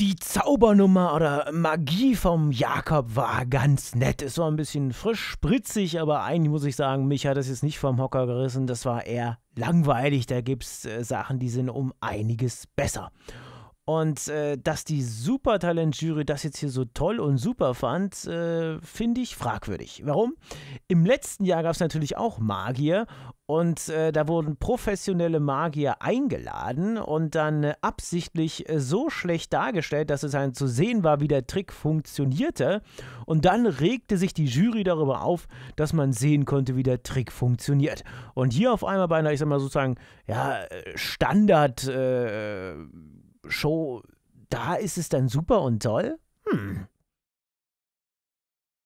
die Zaubernummer oder Magie vom Jakob war ganz nett. Es war ein bisschen frisch, spritzig, aber eigentlich muss ich sagen, mich hat das jetzt nicht vom Hocker gerissen. Das war eher langweilig. Da gibt es äh, Sachen, die sind um einiges besser. Und äh, dass die Supertalent-Jury das jetzt hier so toll und super fand, äh, finde ich fragwürdig. Warum? Im letzten Jahr gab es natürlich auch Magier und äh, da wurden professionelle Magier eingeladen und dann äh, absichtlich äh, so schlecht dargestellt, dass es halt zu sehen war, wie der Trick funktionierte. Und dann regte sich die Jury darüber auf, dass man sehen konnte, wie der Trick funktioniert. Und hier auf einmal bei einer, ich sag mal sozusagen, ja, äh, Standard-Show, äh, da ist es dann super und toll. Hm.